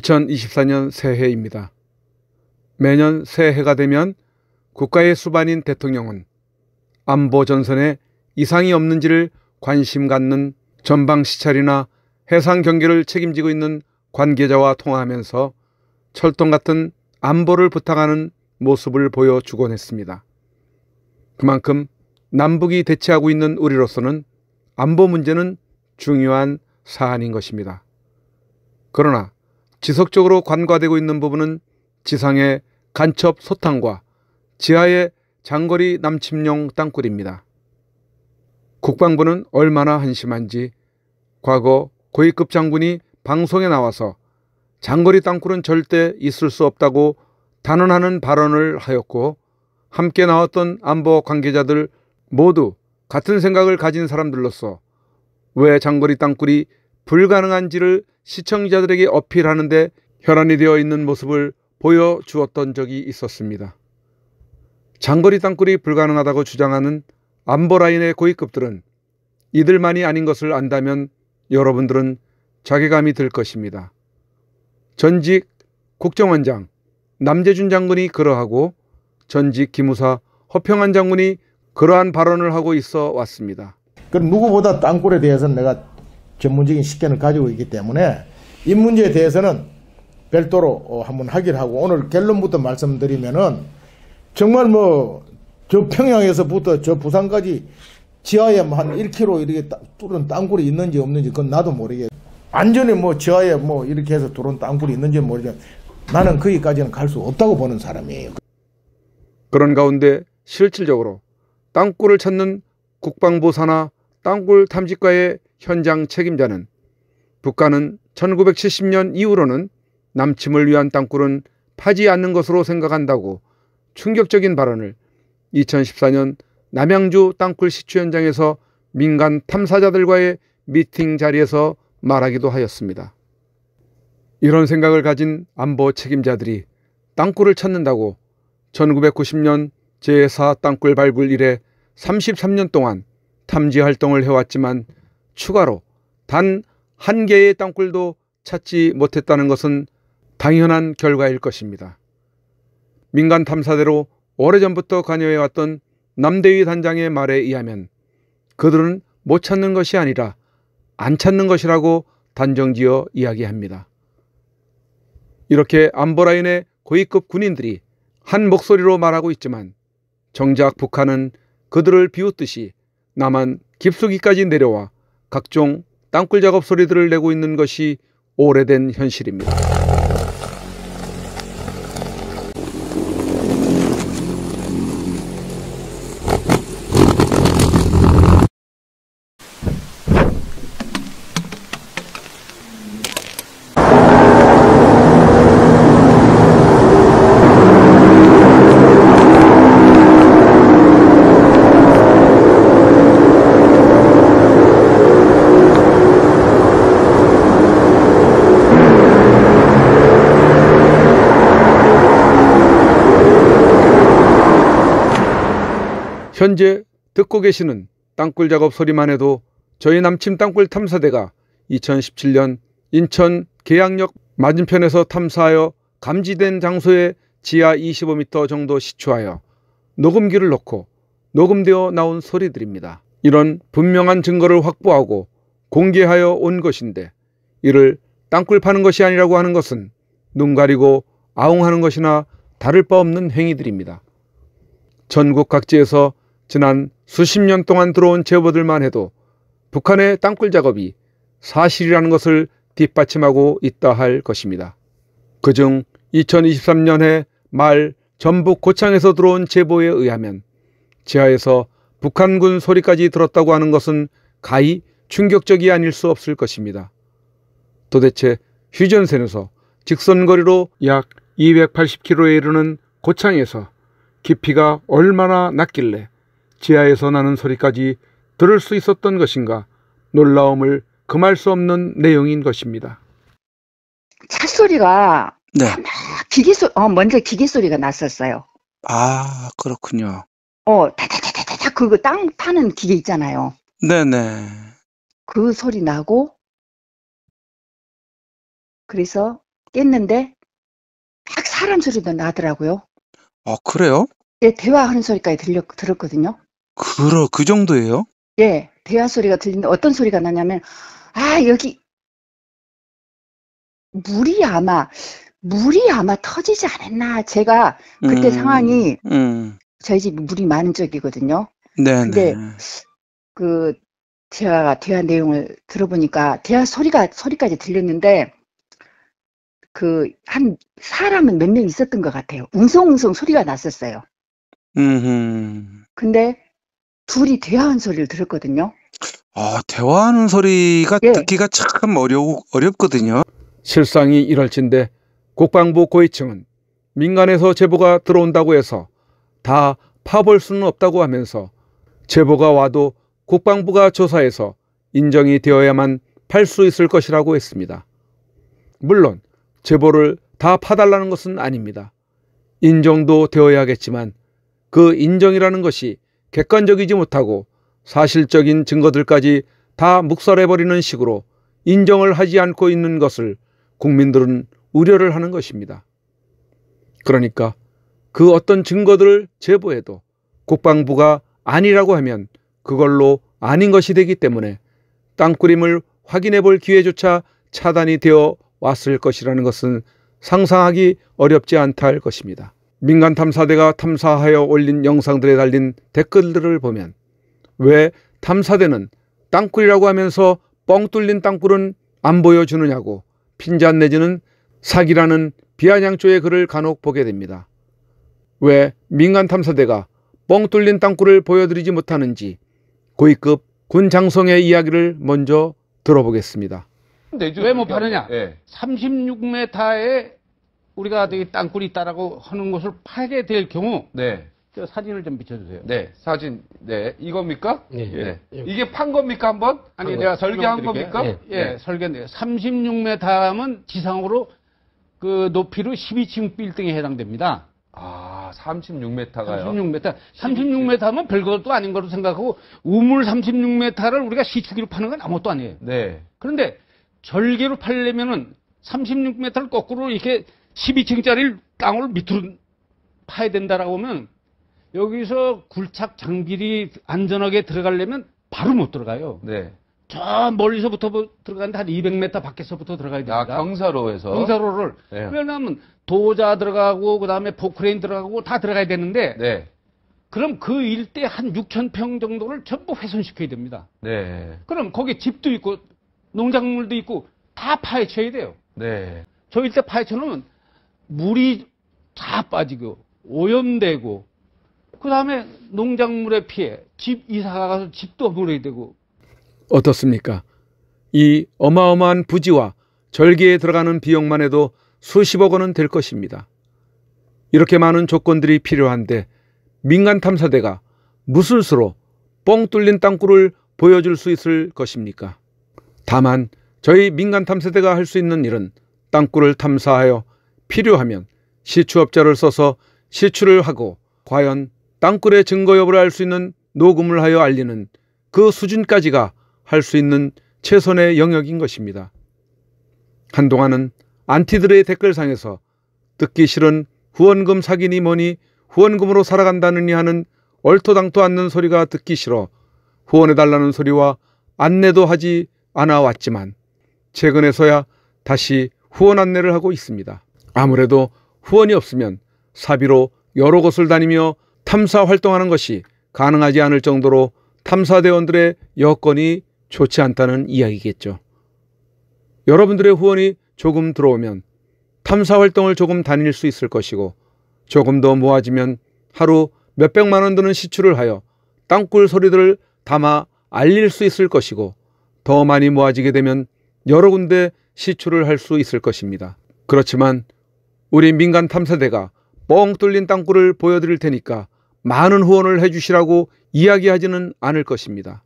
2024년 새해입니다. 매년 새해가 되면 국가의 수반인 대통령은 안보 전선에 이상이 없는지를 관심 갖는 전방 시찰이나 해상 경계를 책임지고 있는 관계자와 통화하면서 철동 같은 안보를 부탁하는 모습을 보여주곤 했습니다. 그만큼 남북이 대치하고 있는 우리로서는 안보 문제는 중요한 사안인 것입니다. 그러나 지속적으로 관과되고 있는 부분은 지상의 간첩 소탕과 지하의 장거리 남침용 땅굴입니다. 국방부는 얼마나 한심한지 과거 고위급 장군이 방송에 나와서 장거리 땅굴은 절대 있을 수 없다고 단언하는 발언을 하였고 함께 나왔던 안보 관계자들 모두 같은 생각을 가진 사람들로서 왜 장거리 땅굴이 불가능한지를 시청자들에게 어필하는데 혈안이 되어 있는 모습을 보여주었던 적이 있었습니다. 장거리 땅굴이 불가능하다고 주장하는 안보라인의 고위급들은 이들만이 아닌 것을 안다면 여러분들은 자괴감이 들 것입니다. 전직 국정원장 남재준 장군이 그러하고 전직 기무사 허평한 장군이 그러한 발언을 하고 있어 왔습니다. 그 누구보다 땅굴에 대해서는 내가 전문적인 식견을 가지고 있기 때문에 이 문제에 대해서는 별도로 어, 한번 하기를 하고 오늘 결론부터 말씀드리면은 정말 뭐 저 평양에서부터 저 부산까지 지하에 뭐한 1km 이렇게 뚫은 땅굴이 있는지 없는지 그건 나도 모르겠. 완전히 뭐 지하에 뭐 이렇게 해서 뚫은 땅굴이 있는지 모르지만 나는 거기까지는 갈 수 없다고 보는 사람이에요. 그런 가운데 실질적으로 땅굴을 찾는 국방부사나 땅굴 탐지과의 현장 책임자는 북한은 1970년 이후로는 남침을 위한 땅굴은 파지 않는 것으로 생각한다고 충격적인 발언을 2014년 남양주 땅굴 시추 현장에서 민간 탐사자들과의 미팅 자리에서 말하기도 하였습니다. 이런 생각을 가진 안보 책임자들이 땅굴을 찾는다고 1990년 제4 땅굴 발굴 이래 33년 동안 탐지 활동을 해왔지만 추가로 단 한 개의 땅굴도 찾지 못했다는 것은 당연한 결과일 것입니다. 민간 탐사대로 오래전부터 관여해왔던 남대위 단장의 말에 의하면 그들은 못 찾는 것이 아니라 안 찾는 것이라고 단정지어 이야기합니다. 이렇게 안보라인의 고위급 군인들이 한 목소리로 말하고 있지만 정작 북한은 그들을 비웃듯이 남한 깊숙이까지 내려와 각종 땅굴 작업 소리들을 내고 있는 것이 오래된 현실입니다. 현재 듣고 계시는 땅굴 작업 소리만 해도 저희 남침 땅굴 탐사대가 2017년 인천 계양역 맞은편에서 탐사하여 감지된 장소에 지하 25m 정도 시추하여 녹음기를 넣고 녹음되어 나온 소리들입니다. 이런 분명한 증거를 확보하고 공개하여 온 것인데 이를 땅굴 파는 것이 아니라고 하는 것은 눈 가리고 아웅하는 것이나 다를 바 없는 행위들입니다. 전국 각지에서 지난 수십 년 동안 들어온 제보들만 해도 북한의 땅굴 작업이 사실이라는 것을 뒷받침하고 있다 할 것입니다. 그중 2 0 2 3년에말 전북 고창에서 들어온 제보에 의하면 지하에서 북한군 소리까지 들었다고 하는 것은 가히 충격적이 아닐 수 없을 것입니다. 도대체 휴전선에서 직선거리로 약 280km에 이르는 고창에서 깊이가 얼마나 낮길래 지하에서 나는 소리까지 들을 수 있었던 것인가 놀라움을 금할 수 없는 내용인 것입니다. 찻소리가 네. 기계 소, 어, 먼저 기계 소리가 났었어요. 아 그렇군요. 어, 다다다다다 그거 땅 파는 기계 있잖아요. 네네. 그 소리 나고 그래서 깼는데 딱 사람 소리도 나더라고요. 아 그래요? 네 대화하는 소리까지 들려 들었거든요. 그러 그 정도예요? 예, 대화 소리가 들리는데 어떤 소리가 나냐면 아 여기 물이 아마 물이 아마 터지지 않았나 제가 그때 음, 상황이 음. 저희 집 물이 많은 적이거든요 네. 근데 네. 그 제가 대화 내용을 들어보니까 대화 소리가 소리까지 들렸는데 그 한 사람은 몇 명 있었던 것 같아요. 웅성웅성 소리가 났었어요. 음. 근데 둘이 대화한 소리를 들었거든요. 아, 대화하는 소리가 예. 듣기가 참 어려, 어렵거든요. 실상이 이럴진데 국방부 고위층은 민간에서 제보가 들어온다고 해서 다 파볼 수는 없다고 하면서 제보가 와도 국방부가 조사해서 인정이 되어야만 팔 수 있을 것이라고 했습니다. 물론 제보를 다 파달라는 것은 아닙니다. 인정도 되어야겠지만 그 인정이라는 것이 객관적이지 못하고 사실적인 증거들까지 다 묵살해버리는 식으로 인정을 하지 않고 있는 것을 국민들은 우려를 하는 것입니다. 그러니까 그 어떤 증거들을 제보해도 국방부가 아니라고 하면 그걸로 아닌 것이 되기 때문에 땅굴림을 확인해 볼 기회조차 차단이 되어 왔을 것이라는 것은 상상하기 어렵지 않다 할 것입니다. 민간 탐사대가 탐사하여 올린 영상들에 달린 댓글들을 보면 왜 탐사대는 땅굴이라고 하면서 뻥 뚫린 땅굴은 안 보여주느냐고 핀잔 내지는 사기라는 비아냥조의 글을 간혹 보게 됩니다. 왜 민간 탐사대가 뻥 뚫린 땅굴을 보여드리지 못하는지 고위급 군 장성의 이야기를 먼저 들어보겠습니다. 왜못 파느냐? 네. 예. 36m의 우리가 되게 땅굴이 있다라고 하는 것을 팔게 될 경우 네. 저 사진을 좀 비춰주세요. 네, 사진, 네, 이겁니까? 예, 예. 네. 네. 이게 판겁니까 한번? 아니, 판 내가 거. 설계한 겁니까? 예. 예, 설계인데요. 36m 담은 지상으로 그 높이로 12층 빌딩에 해당됩니다. 아, 36m가요. 36m. 36m 하면 별것도 아닌 걸로 생각하고 우물 36m를 우리가 시추기로 파는 건 아무것도 아니에요. 네. 그런데 절개로 팔려면은 36m를 거꾸로 이렇게 1 2층짜리 땅을 밑으로 파야 된다라고 하면 여기서 굴착 장비리 안전하게 들어가려면 바로 못 들어가요. 네. 저 멀리서부터 뭐 들어가는데 한 200m 밖에서부터 들어가야 됩니다. 아, 경사로에서. 경사로를. 네. 왜냐하면 도자 들어가고 그다음에 포크레인 들어가고 다 들어가야 되는데 네. 그럼 그 일대 한 6천 평 정도를 전부 훼손시켜야 됩니다. 네. 그럼 거기 집도 있고 농작물도 있고 다 파헤쳐야 돼요. 네. 저 일대 파헤쳐 놓으면 물이 다 빠지고 오염되고 그 다음에 농작물의 피해 집 이사가서 집도 물어야 되고 어떻습니까? 이 어마어마한 부지와 절개에 들어가는 비용만 해도 수십억 원은 될 것입니다. 이렇게 많은 조건들이 필요한데 민간 탐사대가 무슨 수로 뻥 뚫린 땅굴을 보여줄 수 있을 것입니까? 다만 저희 민간 탐사대가 할 수 있는 일은 땅굴을 탐사하여 필요하면 시추업자를 써서 시추를 하고 과연 땅굴의 증거 여부를 알 수 있는 녹음을 하여 알리는 그 수준까지가 할 수 있는 최선의 영역인 것입니다. 한동안은 안티들의 댓글상에서 듣기 싫은 후원금 사기니 뭐니 후원금으로 살아간다느니 하는 얼토당토 않는 소리가 듣기 싫어 후원해달라는 소리와 안내도 하지 않아 왔지만 최근에서야 다시 후원 안내를 하고 있습니다. 아무래도 후원이 없으면 사비로 여러 곳을 다니며 탐사 활동하는 것이 가능하지 않을 정도로 탐사대원들의 여건이 좋지 않다는 이야기겠죠. 여러분들의 후원이 조금 들어오면 탐사 활동을 조금 다닐 수 있을 것이고 조금 더 모아지면 하루 몇백만 원 드는 시출을 하여 땅굴 소리들을 담아 알릴 수 있을 것이고 더 많이 모아지게 되면 여러 군데 시출을할 수 있을 것입니다. 그렇지만 우리 민간 탐사대가 뻥 뚫린 땅굴을 보여드릴 테니까 많은 후원을 해주시라고 이야기하지는 않을 것입니다.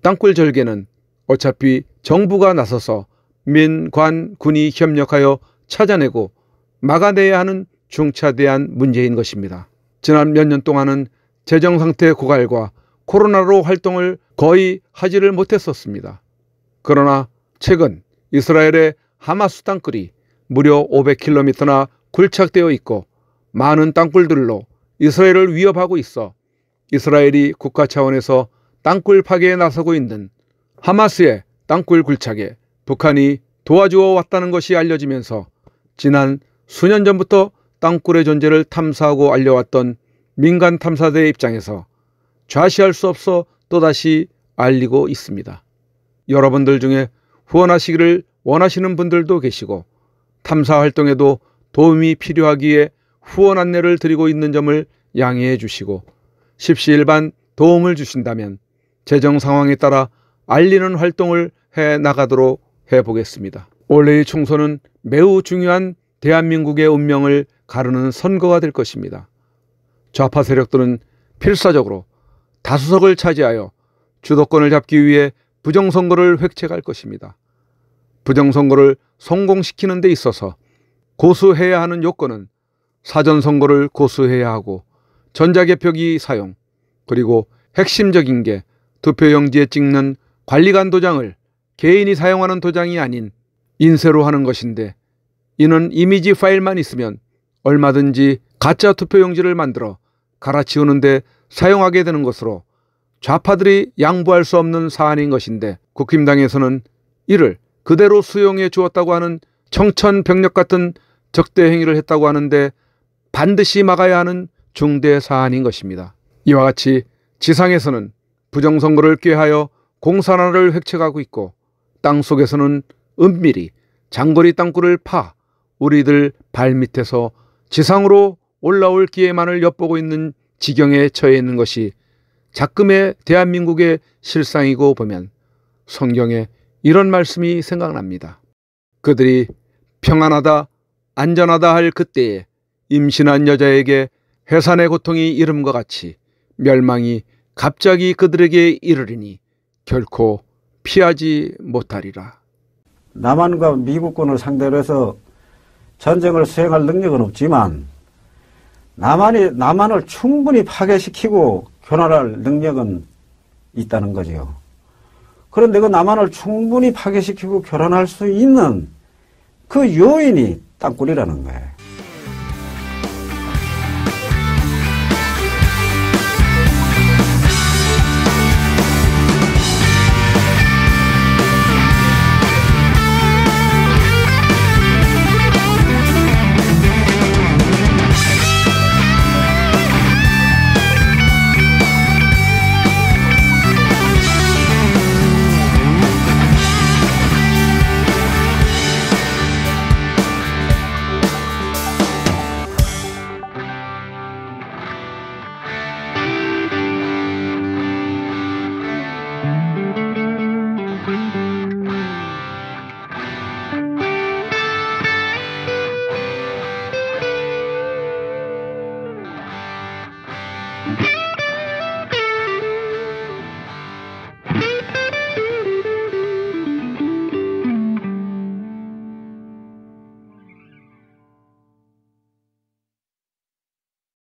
땅굴 절개는 어차피 정부가 나서서 민관 군이 협력하여 찾아내고 막아내야 하는 중차대한 문제인 것입니다. 지난 몇 년 동안은 재정 상태 고갈과 코로나로 활동을 거의 하지를 못했었습니다. 그러나 최근 이스라엘의 하마스 땅굴이 무려 500km나 굴착되어 있고 많은 땅굴들로 이스라엘을 위협하고 있어 이스라엘이 국가 차원에서 땅굴 파괴에 나서고 있는 하마스의 땅굴 굴착에 북한이 도와주어 왔다는 것이 알려지면서 지난 수년 전부터 땅굴의 존재를 탐사하고 알려왔던 민간 탐사대의 입장에서 좌시할 수 없어 또다시 알리고 있습니다. 여러분들 중에 후원하시기를 원하시는 분들도 계시고 탐사 활동에도 도움이 필요하기에 후원 안내를 드리고 있는 점을 양해해 주시고 십시일반 도움을 주신다면 재정 상황에 따라 알리는 활동을 해 나가도록 해 보겠습니다. 올해의 총선은 매우 중요한 대한민국의 운명을 가르는 선거가 될 것입니다. 좌파 세력들은 필사적으로 다수석을 차지하여 주도권을 잡기 위해 부정선거를 획책할 것입니다. 부정선거를 성공시키는 데 있어서 고수해야 하는 요건은 사전선거를 고수해야 하고 전자개표기 사용 그리고 핵심적인 게 투표용지에 찍는 관리관 도장을 개인이 사용하는 도장이 아닌 인쇄로 하는 것인데 이는 이미지 파일만 있으면 얼마든지 가짜 투표용지를 만들어 갈아치우는데 사용하게 되는 것으로 좌파들이 양보할 수 없는 사안인 것인데 국힘당에서는 이를 그대로 수용해 주었다고 하는 청천벽력 같은 적대 행위를 했다고 하는데 반드시 막아야 하는 중대 사안인 것입니다. 이와 같이 지상에서는 부정선거를 꾀하여 공산화를 획책하고 있고 땅 속에서는 은밀히 장거리 땅굴을 파 우리들 발밑에서 지상으로 올라올 기회만을 엿보고 있는 지경에 처해 있는 것이 작금의 대한민국의 실상이고 보면 성경에 이런 말씀이 생각납니다. 그들이 평안하다, 안전하다 할 그때에 임신한 여자에게 해산의 고통이 이름과 같이 멸망이 갑자기 그들에게 이르리니 결코 피하지 못하리라. 남한과 미국군을 상대로 해서 전쟁을 수행할 능력은 없지만 남한이 남한을 충분히 파괴시키고 교란할 능력은 있다는 거지 그런데 그 남한을 충분히 파괴시키고 결혼할 수 있는 그 요인이 땅굴이라는 거예요.